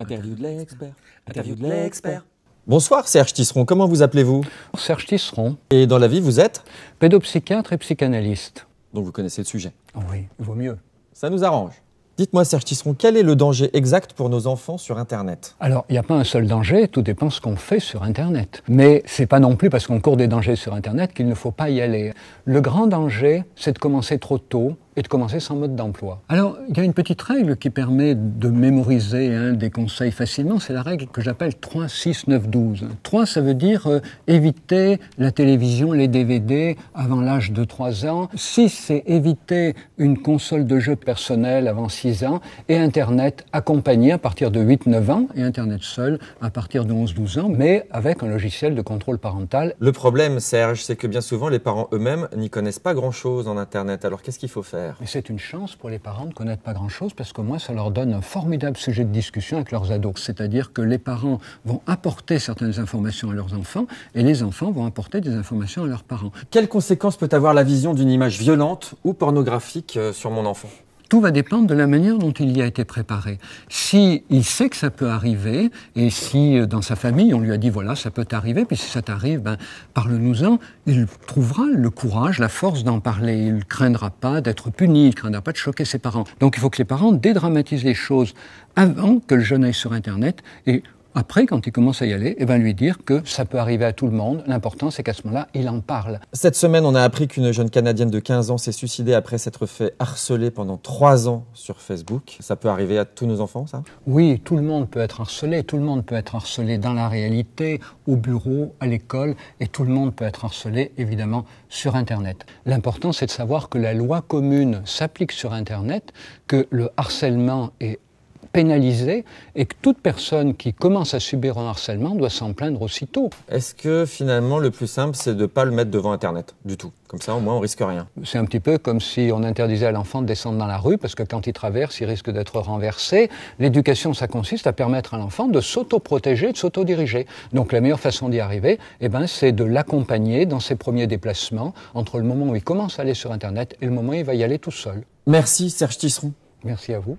Interview de l'expert. Interview de l'expert. Bonsoir Serge Tisseron, comment vous appelez-vous Serge Tisseron. Et dans la vie, vous êtes Pédopsychiatre et psychanalyste. Donc vous connaissez le sujet Oui, vaut mieux. Ça nous arrange. Dites-moi Serge Tisseron, quel est le danger exact pour nos enfants sur Internet Alors, il n'y a pas un seul danger, tout dépend ce qu'on fait sur Internet. Mais c'est pas non plus parce qu'on court des dangers sur Internet qu'il ne faut pas y aller. Le grand danger, c'est de commencer trop tôt et de commencer sans mode d'emploi. Alors, il y a une petite règle qui permet de mémoriser hein, des conseils facilement, c'est la règle que j'appelle 3, 6, 9, 12. 3, ça veut dire euh, éviter la télévision, les DVD avant l'âge de 3 ans. 6, c'est éviter une console de jeu personnelle avant 6 ans et Internet accompagné à partir de 8-9 ans et Internet seul à partir de 11-12 ans, mais avec un logiciel de contrôle parental. Le problème, Serge, c'est que bien souvent les parents eux-mêmes n'y connaissent pas grand-chose en Internet. Alors qu'est-ce qu'il faut faire c'est une chance pour les parents de connaître pas grand-chose parce qu'au moins ça leur donne un formidable sujet de discussion avec leurs ados. C'est-à-dire que les parents vont apporter certaines informations à leurs enfants et les enfants vont apporter des informations à leurs parents. Quelles conséquences peut avoir la vision d'une image violente ou pornographique euh, sur mon enfant tout va dépendre de la manière dont il y a été préparé. Si il sait que ça peut arriver, et si euh, dans sa famille on lui a dit voilà, ça peut t'arriver, puis si ça t'arrive, ben, parle-nous-en, il trouvera le courage, la force d'en parler. Il ne craindra pas d'être puni, il ne craindra pas de choquer ses parents. Donc il faut que les parents dédramatisent les choses avant que le jeune aille sur Internet et après, quand il commence à y aller, eh va ben, lui dire que ça peut arriver à tout le monde. L'important, c'est qu'à ce moment-là, il en parle. Cette semaine, on a appris qu'une jeune Canadienne de 15 ans s'est suicidée après s'être fait harceler pendant 3 ans sur Facebook. Ça peut arriver à tous nos enfants, ça Oui, tout le monde peut être harcelé. Tout le monde peut être harcelé dans la réalité, au bureau, à l'école, et tout le monde peut être harcelé, évidemment, sur Internet. L'important, c'est de savoir que la loi commune s'applique sur Internet, que le harcèlement est pénalisé et que toute personne qui commence à subir un harcèlement doit s'en plaindre aussitôt. Est-ce que finalement le plus simple c'est de ne pas le mettre devant Internet du tout Comme ça au moins on risque rien. C'est un petit peu comme si on interdisait à l'enfant de descendre dans la rue parce que quand il traverse il risque d'être renversé. L'éducation ça consiste à permettre à l'enfant de s'auto-protéger, de s'auto-diriger. Donc la meilleure façon d'y arriver eh ben, c'est de l'accompagner dans ses premiers déplacements entre le moment où il commence à aller sur Internet et le moment où il va y aller tout seul. Merci Serge Tisseron. Merci à vous.